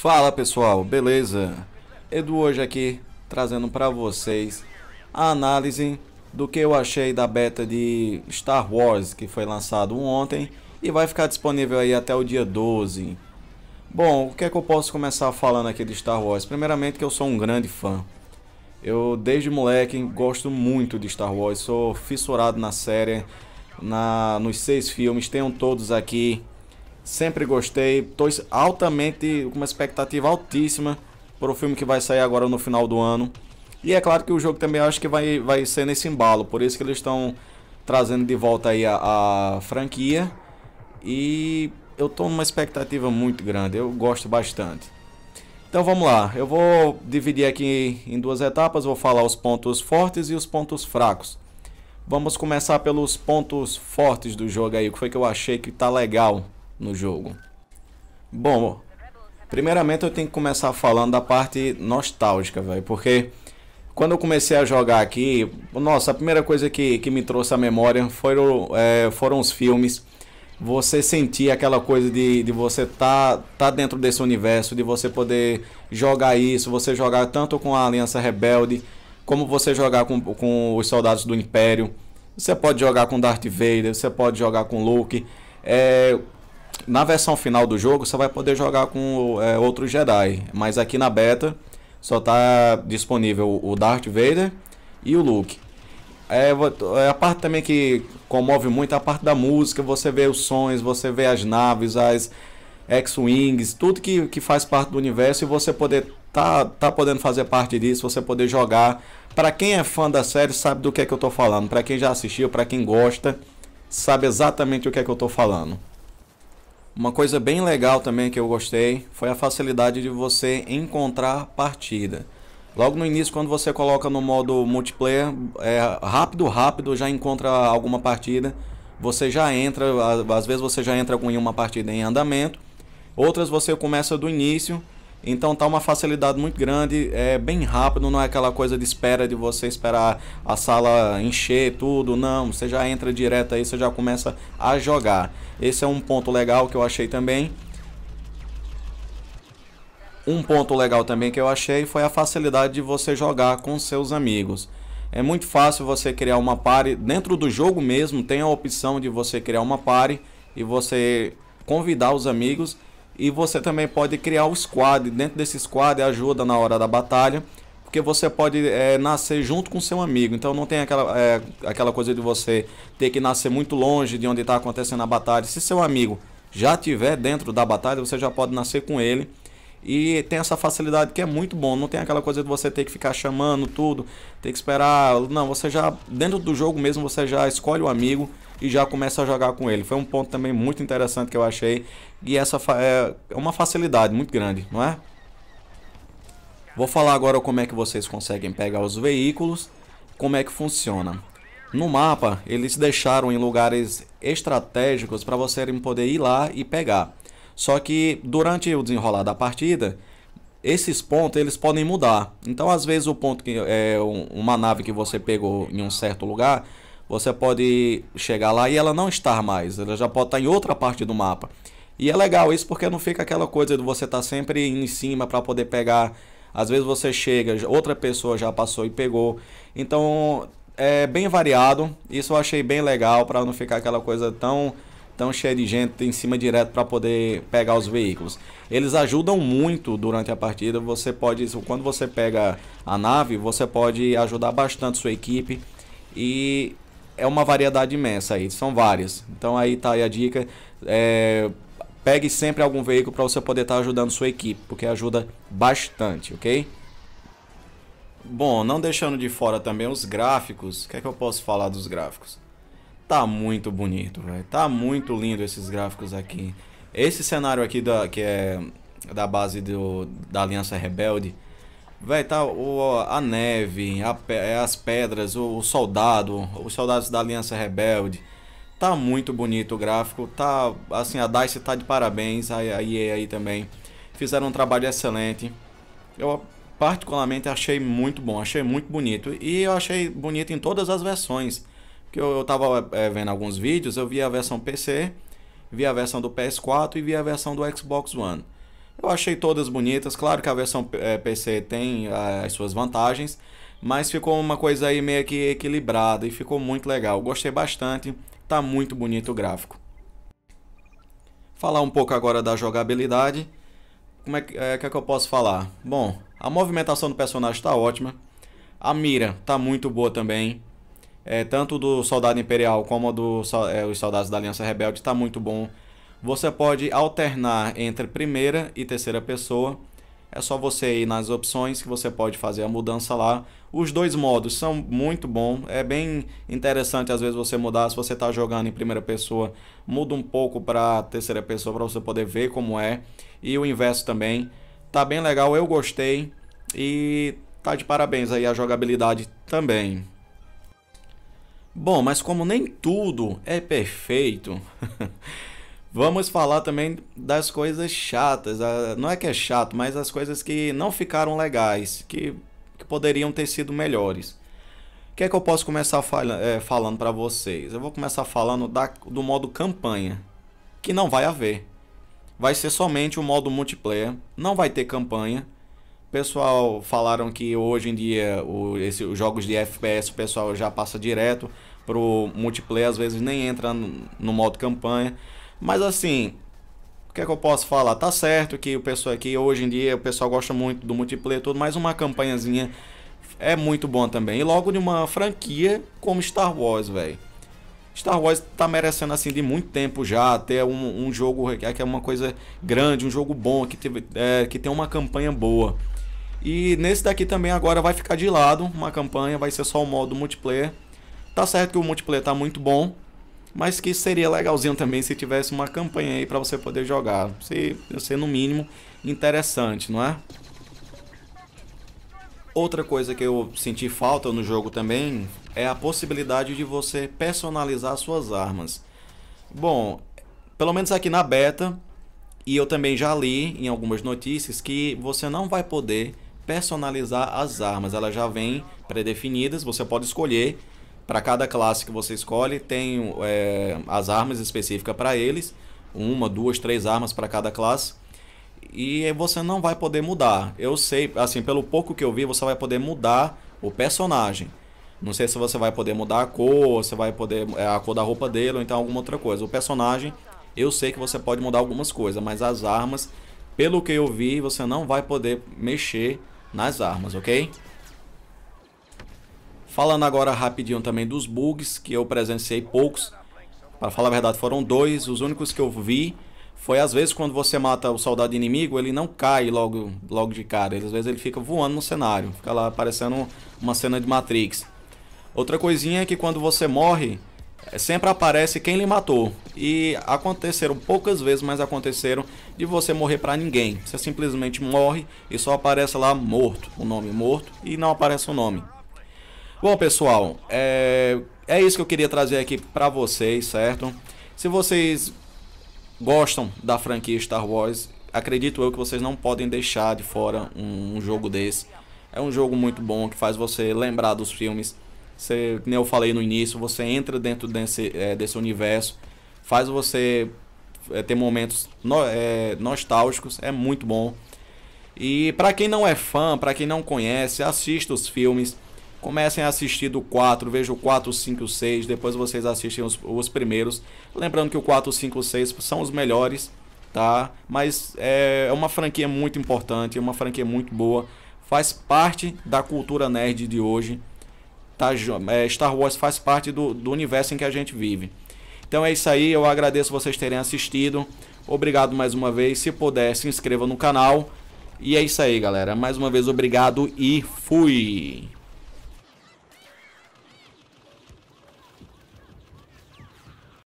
Fala pessoal, beleza? Edu hoje aqui trazendo para vocês a análise do que eu achei da beta de Star Wars que foi lançado ontem e vai ficar disponível aí até o dia 12. Bom, o que é que eu posso começar falando aqui de Star Wars? Primeiramente que eu sou um grande fã. Eu desde moleque gosto muito de Star Wars, sou fissurado na série, na nos seis filmes, tenham todos aqui Sempre gostei. Tô altamente, com uma expectativa altíssima para o filme que vai sair agora no final do ano. E é claro que o jogo também acho que vai, vai ser nesse embalo. Por isso que eles estão trazendo de volta aí a, a franquia. E eu tô numa expectativa muito grande. Eu gosto bastante. Então vamos lá, eu vou dividir aqui em duas etapas, vou falar os pontos fortes e os pontos fracos. Vamos começar pelos pontos fortes do jogo aí, o que foi que eu achei que tá legal no jogo. Bom, primeiramente eu tenho que começar falando da parte nostálgica, velho, porque quando eu comecei a jogar aqui, nossa, a primeira coisa que, que me trouxe à memória foram, é, foram os filmes. Você sentir aquela coisa de, de você tá, tá dentro desse universo, de você poder jogar isso, você jogar tanto com a Aliança Rebelde, como você jogar com, com os soldados do Império. Você pode jogar com Darth Vader, você pode jogar com Luke. É, na versão final do jogo você vai poder jogar com é, outro Jedi, mas aqui na beta só está disponível o Darth Vader e o Luke. É, é, a parte também que comove muito é a parte da música, você vê os sons, você vê as naves, as X-Wings, tudo que, que faz parte do universo e você poder tá, tá podendo fazer parte disso, você poder jogar. Para quem é fã da série sabe do que é que eu tô falando, para quem já assistiu, para quem gosta, sabe exatamente o que é que eu tô falando. Uma coisa bem legal também que eu gostei foi a facilidade de você encontrar partida. Logo no início, quando você coloca no modo multiplayer, é, rápido, rápido, já encontra alguma partida. Você já entra, às vezes você já entra com uma partida em andamento. Outras você começa do início então tá uma facilidade muito grande, é bem rápido, não é aquela coisa de espera de você esperar a sala encher tudo, não, você já entra direto aí, você já começa a jogar. Esse é um ponto legal que eu achei também. Um ponto legal também que eu achei foi a facilidade de você jogar com seus amigos. É muito fácil você criar uma party, dentro do jogo mesmo tem a opção de você criar uma party e você convidar os amigos e você também pode criar o squad. Dentro desse squad ajuda na hora da batalha. Porque você pode é, nascer junto com seu amigo. Então não tem aquela, é, aquela coisa de você ter que nascer muito longe de onde está acontecendo a batalha. Se seu amigo já tiver dentro da batalha, você já pode nascer com ele e tem essa facilidade que é muito bom. Não tem aquela coisa de você ter que ficar chamando tudo, ter que esperar. Não, você já, dentro do jogo mesmo, você já escolhe o amigo e já começa a jogar com ele. Foi um ponto também muito interessante que eu achei. E essa é, é uma facilidade muito grande, não é? Vou falar agora como é que vocês conseguem pegar os veículos, como é que funciona. No mapa, eles deixaram em lugares estratégicos para você poder ir lá e pegar. Só que durante o desenrolar da partida, esses pontos eles podem mudar. Então, às vezes o ponto que é uma nave que você pegou em um certo lugar, você pode chegar lá e ela não estar mais, ela já pode estar em outra parte do mapa. E é legal isso porque não fica aquela coisa de você estar tá sempre em cima para poder pegar. Às vezes você chega, outra pessoa já passou e pegou. Então é bem variado. Isso eu achei bem legal para não ficar aquela coisa tão então cheio de gente em cima direto para poder pegar os veículos. Eles ajudam muito durante a partida. Você pode, quando você pega a nave, você pode ajudar bastante sua equipe e é uma variedade imensa aí, são várias. Então aí tá aí a dica. É, pegue sempre algum veículo para você poder estar tá ajudando sua equipe, porque ajuda bastante, ok? Bom, não deixando de fora também os gráficos, o que é que eu posso falar dos gráficos? Tá muito bonito, velho. Tá muito lindo esses gráficos aqui. Esse cenário aqui da, que é da base do, da Aliança Rebelde. Véi, tá o, a neve, a, é, as pedras, o, o, soldado, os soldados da Aliança Rebelde. Tá muito bonito o gráfico, tá, assim, a DICE tá de parabéns, a, a EA aí também. Fizeram um trabalho excelente. Eu particularmente achei muito bom, achei muito bonito. E eu achei bonito em todas as versões. Que eu, eu tava é, vendo alguns vídeos, eu vi a versão PC, vi a versão do PS4 e vi a versão do Xbox One. Eu achei todas bonitas, claro que a versão é, eh, PC tem eh, as suas vantagens, mas ficou uma coisa aí meio que equilibrada e ficou muito legal. Gostei bastante, tá muito bonito o gráfico. Falar um pouco agora da jogabilidade. Como é que, é, que, é que eu posso falar? Bom, a movimentação do personagem está ótima. A mira tá muito boa também é, tanto do Soldado Imperial como dos do, é, Soldados da Aliança Rebelde, está muito bom. Você pode alternar entre primeira e terceira pessoa. É só você ir nas opções que você pode fazer a mudança lá. Os dois modos são muito bons. É bem interessante às vezes você mudar. Se você está jogando em primeira pessoa, muda um pouco para terceira pessoa para você poder ver como é. E o inverso também. Tá bem legal, eu gostei. E tá de parabéns aí a jogabilidade também. Bom, mas como nem tudo é perfeito, vamos falar também das coisas chatas. Ah, não é que é chato, mas as coisas que não ficaram legais, que, que poderiam ter sido melhores. O que é que eu posso começar fal é, eh, falando para vocês? Eu vou começar falando da, do modo campanha, que não vai haver. Vai ser somente o modo multiplayer, não vai ter campanha pessoal falaram que hoje em dia o, esse, os jogos de FPS o pessoal já passa direto pro multiplayer, às vezes nem entra no, no modo campanha. Mas assim, o que é que eu posso falar? Tá certo que o pessoal aqui hoje em dia o pessoal gosta muito do multiplayer todo, mas uma campanhazinha é muito bom também. E logo de uma franquia como Star Wars, velho. Star Wars tá merecendo assim de muito tempo já ter um, um jogo é que é uma coisa grande, um jogo bom, que, teve, é, que tem uma campanha boa. E nesse daqui também agora vai ficar de lado uma campanha, vai ser só o modo multiplayer. Tá certo que o multiplayer tá muito bom, mas que seria legalzinho também se tivesse uma campanha aí para você poder jogar. Se ser no mínimo interessante, não é? Outra coisa que eu senti falta no jogo também é a possibilidade de você personalizar suas armas. Bom, pelo menos aqui na beta, e eu também já li em algumas notícias que você não vai poder personalizar as armas, elas já vêm definidas você pode escolher. Para cada classe que você escolhe, tem é, as armas específicas para eles, uma, duas, três armas para cada classe e você não vai poder mudar. Eu sei, assim, pelo pouco que eu vi, você vai poder mudar o personagem. Não sei se você vai poder mudar a cor, você vai poder é, a cor da roupa dele ou então alguma outra coisa. O personagem, eu sei que você pode mudar algumas coisas, mas as armas, pelo que eu vi, você não vai poder mexer nas armas, ok? Falando agora rapidinho também dos bugs, que eu presenciei poucos. Para falar a verdade, foram dois. Os únicos que eu vi foi às vezes quando você mata o soldado inimigo, ele não cai logo, logo de cara. Às vezes ele fica voando no cenário, fica lá parecendo uma cena de Matrix. Outra coisinha é que quando você morre, é, sempre aparece quem lhe matou. E aconteceram poucas vezes, mas aconteceram de você morrer para ninguém. Você simplesmente morre e só aparece lá morto, o nome morto, e não aparece o nome. Bom, pessoal, é, é isso que eu queria trazer aqui para vocês, certo? Se vocês gostam da franquia Star Wars, acredito eu que vocês não podem deixar de fora um, um jogo desse. É um jogo muito bom que faz você lembrar dos filmes. Você, como eu falei no início, você entra dentro desse, é, desse universo, faz você é, ter momentos no, é, nostálgicos, é muito bom. E para quem não é fã, para quem não conhece, assista os filmes. Comecem a assistir do 4, veja o 4, 5, 6, depois vocês assistem os, os primeiros. Lembrando que o 4, 5, 6 são os melhores, tá? Mas é, é uma franquia muito importante, é uma franquia muito boa, faz parte da cultura nerd de hoje. Tá? É, Star Wars faz parte do, do universo em que a gente vive. Então é isso aí, eu agradeço vocês terem assistido. Obrigado mais uma vez. Se puder, se inscreva no canal. E é isso aí, galera. Mais uma vez, obrigado e fui!